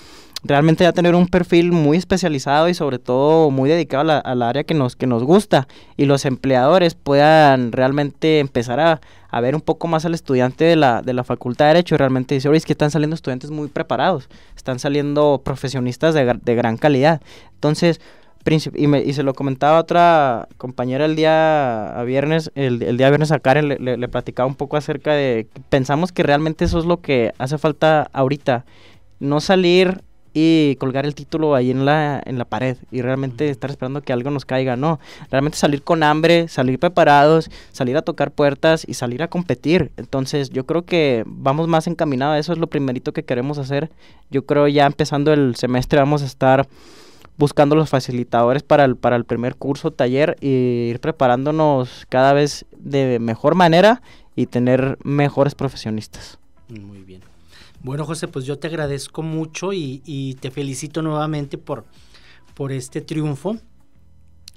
realmente ya tener un perfil muy especializado y sobre todo muy dedicado al área que nos, que nos gusta y los empleadores puedan realmente empezar a, ver un poco más al estudiante de la, facultad de Derecho y realmente dice, oye, es que están saliendo estudiantes muy preparados, están saliendo profesionistas de, gran calidad. Entonces, y, y, se lo comentaba otra compañera el día a viernes, el, día viernes a Karen le, le, platicaba un poco acerca de, pensamos que realmente eso es lo que hace falta ahorita, no salir y colgar el título ahí en la, en la pared y realmente estar esperando que algo nos caiga, no, realmente salir con hambre, salir preparados, salir a tocar puertas y salir a competir. Entonces yo creo que vamos más encaminados eso, es lo primerito que queremos hacer. Yo creo ya empezando el semestre vamos a estar buscando los facilitadores para el, para el primer curso, taller, e ir preparándonos cada vez de mejor manera y tener mejores profesionistas. Muy bien. Bueno, José, pues yo te agradezco mucho y, te felicito nuevamente por, por este triunfo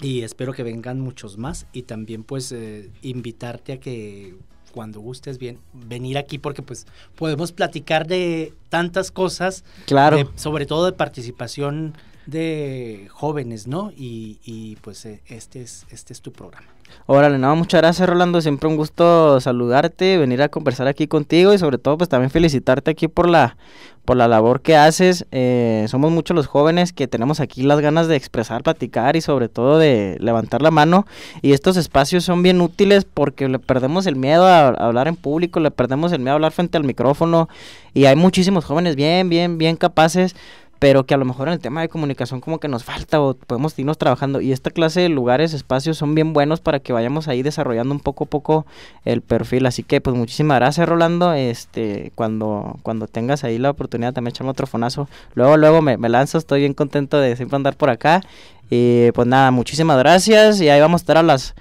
y espero que vengan muchos más y también pues eh, invitarte a que cuando gustes bien venir aquí porque pues podemos platicar de tantas cosas claro sobre todo de participación de jóvenes no y, pues eh, este es este es tu programa Órale, nada, muchas gracias Rolando, siempre un gusto saludarte, venir a conversar aquí contigo y sobre todo pues también felicitarte aquí por la, por la labor que haces. Eh, somos muchos los jóvenes que tenemos aquí las ganas de expresar, platicar y sobre todo de levantar la mano. Y estos espacios son bien útiles porque le perdemos el miedo a hablar en público, le perdemos el miedo a hablar frente al micrófono y hay muchísimos jóvenes bien, bien, bien capaces pero que a lo mejor en el tema de comunicación como que nos falta o podemos irnos trabajando. Y esta clase de lugares, espacios son bien buenos para que vayamos ahí desarrollando un poco a poco el perfil. Así que pues muchísimas gracias Rolando. Este, cuando, cuando tengas ahí la oportunidad también echarme otro fonazo. Luego, luego me, me lanzo, estoy bien contento de siempre andar por acá. Y pues nada, muchísimas gracias y ahí vamos a estar a las...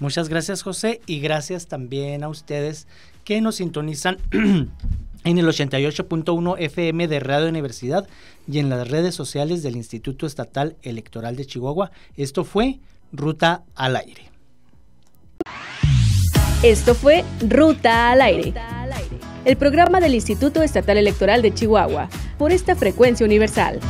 Muchas gracias José y gracias también a ustedes que nos sintonizan. en el 88.1 FM de Radio Universidad y en las redes sociales del Instituto Estatal Electoral de Chihuahua. Esto fue Ruta al Aire. Esto fue Ruta al Aire, el programa del Instituto Estatal Electoral de Chihuahua, por esta frecuencia universal.